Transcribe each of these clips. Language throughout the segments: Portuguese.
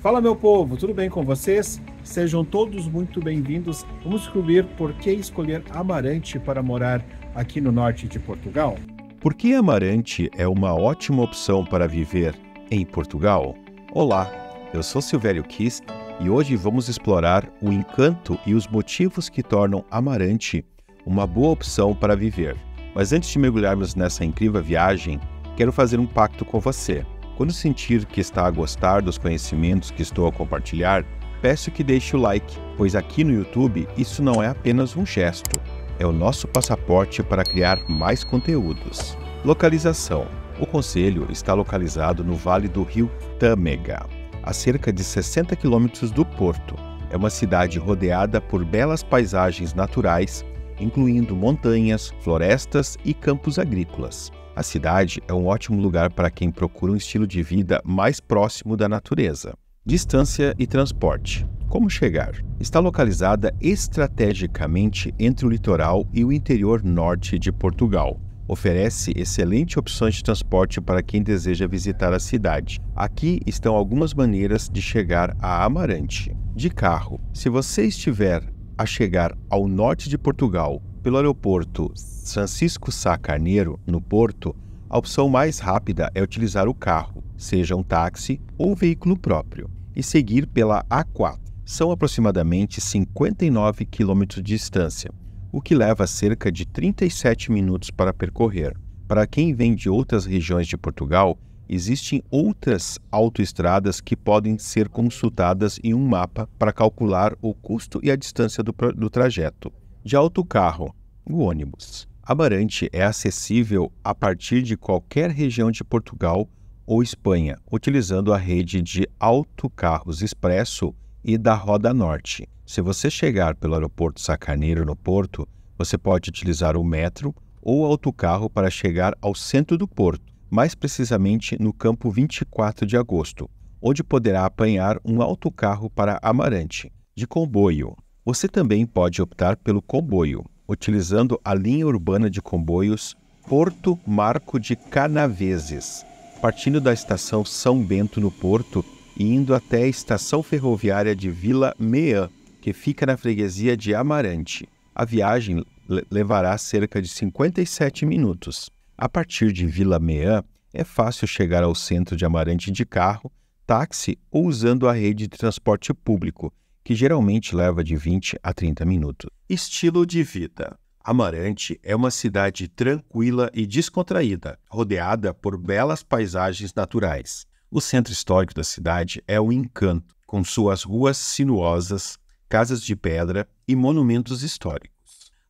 Fala, meu povo, tudo bem com vocês? Sejam todos muito bem-vindos. Vamos descobrir por que escolher Amarante para morar aqui no norte de Portugal? Por que Amarante é uma ótima opção para viver em Portugal? Olá, eu sou Silvério Kiss e hoje vamos explorar o encanto e os motivos que tornam Amarante uma boa opção para viver. Mas antes de mergulharmos nessa incrível viagem, quero fazer um pacto com você. Quando sentir que está a gostar dos conhecimentos que estou a compartilhar, peço que deixe o like, pois aqui no YouTube isso não é apenas um gesto, é o nosso passaporte para criar mais conteúdos. Localização: O conselho está localizado no vale do rio Tâmega, a cerca de 60 quilômetros do Porto. É uma cidade rodeada por belas paisagens naturais, incluindo montanhas, florestas e campos agrícolas. A cidade é um ótimo lugar para quem procura um estilo de vida mais próximo da natureza. Distância e transporte. Como chegar? Está localizada estrategicamente entre o litoral e o interior norte de Portugal. Oferece excelentes opções de transporte para quem deseja visitar a cidade. Aqui estão algumas maneiras de chegar a Amarante. De carro. Se você estiver a chegar ao norte de Portugal pelo aeroporto Francisco Sá Carneiro, no Porto, a opção mais rápida é utilizar o carro, seja um táxi ou um veículo próprio, e seguir pela A4. São aproximadamente 59 quilômetros de distância, o que leva cerca de 37 minutos para percorrer. Para quem vem de outras regiões de Portugal, existem outras autoestradas que podem ser consultadas em um mapa para calcular o custo e a distância do, do trajeto de autocarro, o ônibus. Amarante é acessível a partir de qualquer região de Portugal ou Espanha, utilizando a rede de autocarros expresso e da Roda Norte. Se você chegar pelo aeroporto Sacaneiro no Porto, você pode utilizar o metro ou autocarro para chegar ao centro do Porto, mais precisamente no campo 24 de agosto, onde poderá apanhar um autocarro para Amarante, de comboio. Você também pode optar pelo comboio, utilizando a linha urbana de comboios Porto Marco de Canaveses, partindo da estação São Bento no Porto e indo até a estação ferroviária de Vila Meã, que fica na freguesia de Amarante. A viagem levará cerca de 57 minutos. A partir de Vila Meã, é fácil chegar ao centro de Amarante de carro, táxi ou usando a rede de transporte público, que geralmente leva de 20 a 30 minutos. Estilo de vida. Amarante é uma cidade tranquila e descontraída, rodeada por belas paisagens naturais. O centro histórico da cidade é um encanto, com suas ruas sinuosas, casas de pedra e monumentos históricos.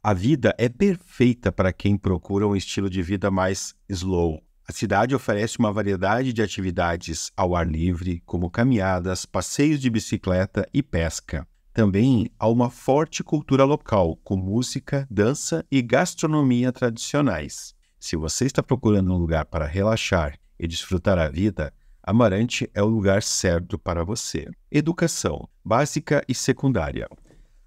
A vida é perfeita para quem procura um estilo de vida mais slow, a cidade oferece uma variedade de atividades ao ar livre, como caminhadas, passeios de bicicleta e pesca. Também há uma forte cultura local, com música, dança e gastronomia tradicionais. Se você está procurando um lugar para relaxar e desfrutar a vida, Amarante é o lugar certo para você. Educação básica e secundária.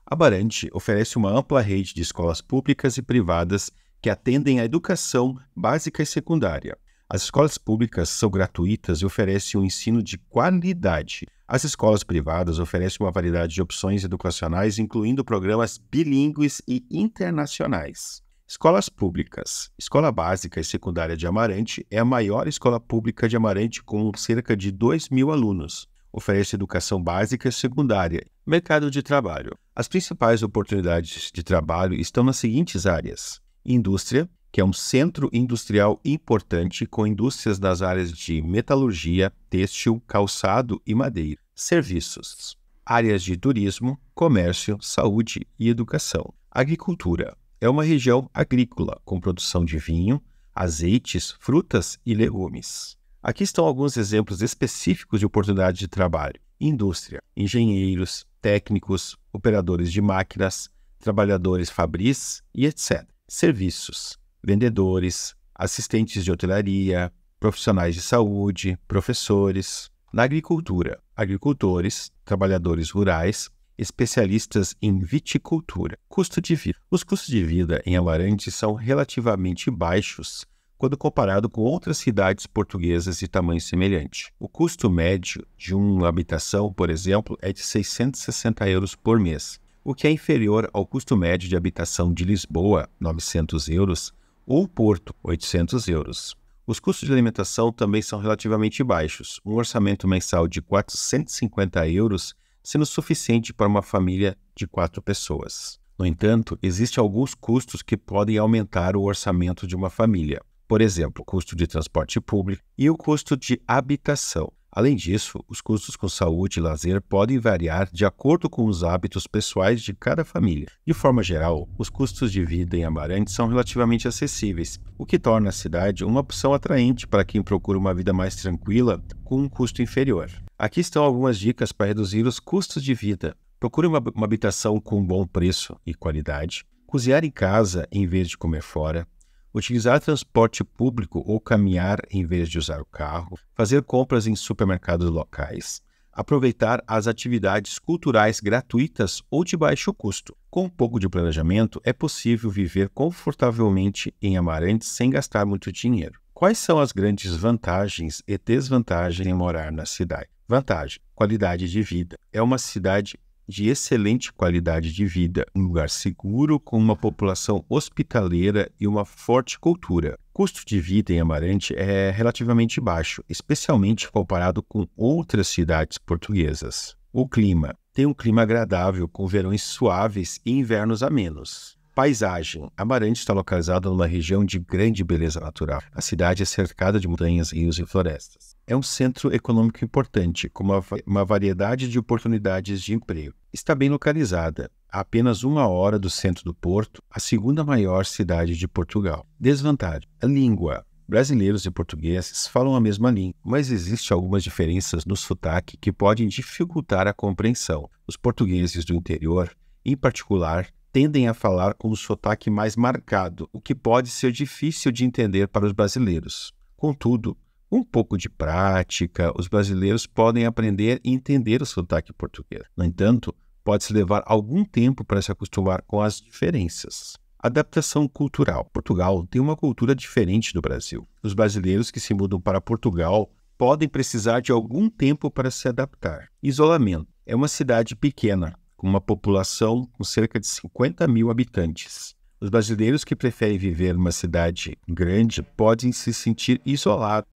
Amarante oferece uma ampla rede de escolas públicas e privadas que atendem à educação básica e secundária. As escolas públicas são gratuitas e oferecem um ensino de qualidade. As escolas privadas oferecem uma variedade de opções educacionais, incluindo programas bilíngues e internacionais. Escolas públicas. Escola Básica e Secundária de Amarante é a maior escola pública de Amarante, com cerca de 2 mil alunos. Oferece educação básica e secundária. Mercado de trabalho. As principais oportunidades de trabalho estão nas seguintes áreas: indústria, que é um centro industrial importante com indústrias das áreas de metalurgia, têxtil, calçado e madeira, serviços, áreas de turismo, comércio, saúde e educação. Agricultura é uma região agrícola com produção de vinho, azeites, frutas e legumes. Aqui estão alguns exemplos específicos de oportunidades de trabalho: indústria, engenheiros, técnicos, operadores de máquinas, trabalhadores fabris e etc. Serviços, vendedores, assistentes de hotelaria, profissionais de saúde, professores. Na agricultura, agricultores, trabalhadores rurais, especialistas em viticultura. Custo de vida. Os custos de vida em Amarante são relativamente baixos quando comparado com outras cidades portuguesas de tamanho semelhante. O custo médio de uma habitação, por exemplo, é de 660 euros por mês, o que é inferior ao custo médio de habitação de Lisboa, 900 euros, ou Porto, 800 euros. Os custos de alimentação também são relativamente baixos, um orçamento mensal de 450 euros sendo suficiente para uma família de quatro pessoas. No entanto, existem alguns custos que podem aumentar o orçamento de uma família. Por exemplo, o custo de transporte público e o custo de habitação. Além disso, os custos com saúde e lazer podem variar de acordo com os hábitos pessoais de cada família. De forma geral, os custos de vida em Amarante são relativamente acessíveis, o que torna a cidade uma opção atraente para quem procura uma vida mais tranquila com um custo inferior. Aqui estão algumas dicas para reduzir os custos de vida. Procure uma, habitação com bom preço e qualidade. Cozinhar em casa em vez de comer fora utilizar transporte público ou caminhar em vez de usar o carro, fazer compras em supermercados locais, aproveitar as atividades culturais gratuitas ou de baixo custo. Com um pouco de planejamento, é possível viver confortavelmente em Amarante sem gastar muito dinheiro. Quais são as grandes vantagens e desvantagens em morar na cidade? Vantagem: qualidade de vida. É uma cidade de excelente qualidade de vida, um lugar seguro com uma população hospitaleira e uma forte cultura. O custo de vida em Amarante é relativamente baixo, especialmente comparado com outras cidades portuguesas. O clima tem um clima agradável, com verões suaves e invernos amenos. Paisagem. Amarante está localizada numa região de grande beleza natural. A cidade é cercada de montanhas, rios e florestas. É um centro econômico importante, com uma, uma variedade de oportunidades de emprego. Está bem localizada, a apenas uma hora do centro do Porto, a segunda maior cidade de Portugal. Desvantagem: a língua. Brasileiros e portugueses falam a mesma língua, mas existem algumas diferenças no sotaque que podem dificultar a compreensão. Os portugueses do interior, em particular, tendem a falar com o um sotaque mais marcado, o que pode ser difícil de entender para os brasileiros. Contudo, um pouco de prática, os brasileiros podem aprender e entender o sotaque português. No entanto, pode-se levar algum tempo para se acostumar com as diferenças. Adaptação cultural. Portugal tem uma cultura diferente do Brasil. Os brasileiros que se mudam para Portugal podem precisar de algum tempo para se adaptar. Isolamento. É uma cidade pequena, com uma população com cerca de 50 mil habitantes. Os brasileiros que preferem viver numa cidade grande podem se sentir isolados.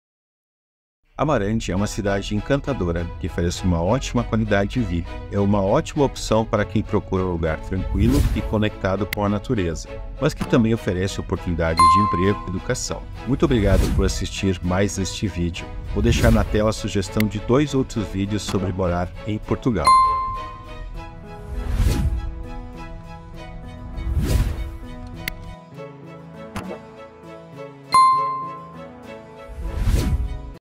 Amarante é uma cidade encantadora que oferece uma ótima qualidade de vida. É uma ótima opção para quem procura um lugar tranquilo e conectado com a natureza, mas que também oferece oportunidades de emprego e educação. Muito obrigado por assistir mais este vídeo. Vou deixar na tela a sugestão de dois outros vídeos sobre morar em Portugal.